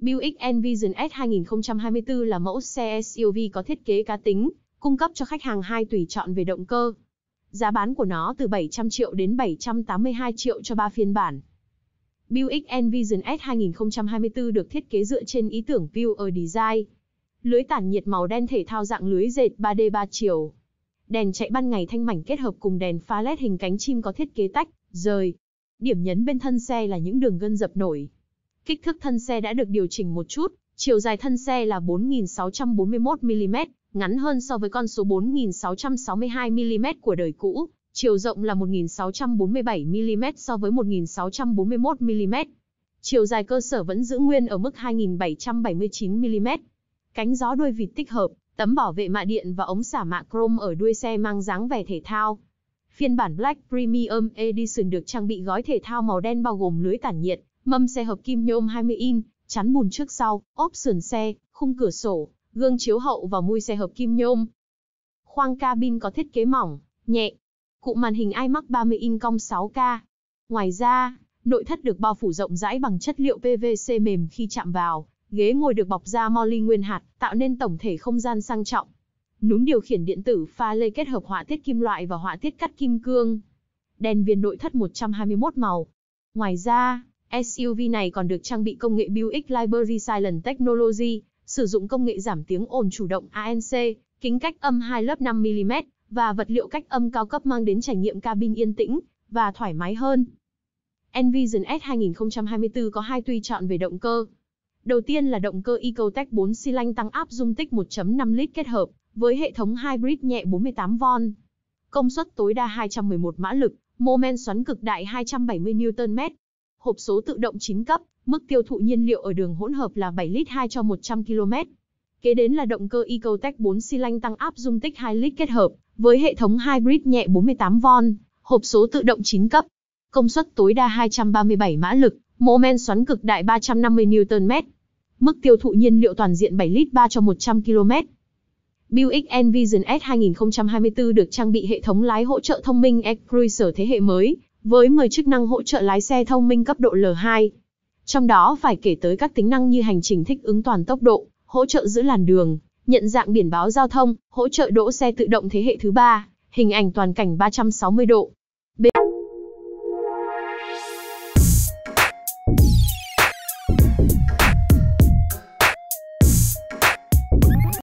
Buick Envision S 2024 là mẫu xe SUV có thiết kế cá tính, cung cấp cho khách hàng hai tùy chọn về động cơ. Giá bán của nó từ 700 triệu đến 782 triệu cho 3 phiên bản. Buick Envision S 2024 được thiết kế dựa trên ý tưởng View ở Design. Lưới tản nhiệt màu đen thể thao dạng lưới dệt 3D 3 chiều. Đèn chạy ban ngày thanh mảnh kết hợp cùng đèn pha LED hình cánh chim có thiết kế tách, rời. Điểm nhấn bên thân xe là những đường gân dập nổi, Kích thước thân xe đã được điều chỉnh một chút, chiều dài thân xe là 4.641mm, ngắn hơn so với con số 4.662mm của đời cũ, chiều rộng là 1.647mm so với 1.641mm. Chiều dài cơ sở vẫn giữ nguyên ở mức 2.779mm. Cánh gió đuôi vịt tích hợp, tấm bảo vệ mạ điện và ống xả mạ chrome ở đuôi xe mang dáng vẻ thể thao. Phiên bản Black Premium Edition được trang bị gói thể thao màu đen bao gồm lưới tản nhiệt, mâm xe hợp kim nhôm 20 in, chắn bùn trước sau, ốp sườn xe, khung cửa sổ, gương chiếu hậu và mui xe hợp kim nhôm. Khoang cabin có thiết kế mỏng, nhẹ. Cụm màn hình iMac 30 in cong 6K. Ngoài ra, nội thất được bao phủ rộng rãi bằng chất liệu PVC mềm khi chạm vào, ghế ngồi được bọc da moly nguyên hạt, tạo nên tổng thể không gian sang trọng. Núm điều khiển điện tử pha lê kết hợp họa tiết kim loại và họa tiết cắt kim cương. Đèn viền nội thất 121 màu. Ngoài ra, SUV này còn được trang bị công nghệ Buick Library Silent Technology, sử dụng công nghệ giảm tiếng ồn chủ động ANC, kính cách âm 2 lớp 5mm, và vật liệu cách âm cao cấp mang đến trải nghiệm cabin yên tĩnh và thoải mái hơn. Envision S 2024 có hai tùy chọn về động cơ. Đầu tiên là động cơ EcoTech 4 xi lanh tăng áp dung tích 1.5 lít kết hợp với hệ thống hybrid nhẹ 48V. Công suất tối đa 211 mã lực, mô men xoắn cực đại 270 Nm, hộp số tự động 9 cấp, mức tiêu thụ nhiên liệu ở đường hỗn hợp là 7 lít 2 cho 100 km. Kế đến là động cơ EcoTech 4 xi lanh tăng áp dung tích 2 lít kết hợp, với hệ thống hybrid nhẹ 48V, hộp số tự động 9 cấp. Công suất tối đa 237 mã lực, mô men xoắn cực đại 350 Nm. Mức tiêu thụ nhiên liệu toàn diện 7 lít 3 cho 100 km. Buick Envision S 2024 được trang bị hệ thống lái hỗ trợ thông minh e thế hệ mới, với 10 chức năng hỗ trợ lái xe thông minh cấp độ L2. Trong đó phải kể tới các tính năng như hành trình thích ứng toàn tốc độ, hỗ trợ giữ làn đường, nhận dạng biển báo giao thông, hỗ trợ đỗ xe tự động thế hệ thứ ba, hình ảnh toàn cảnh 360 độ,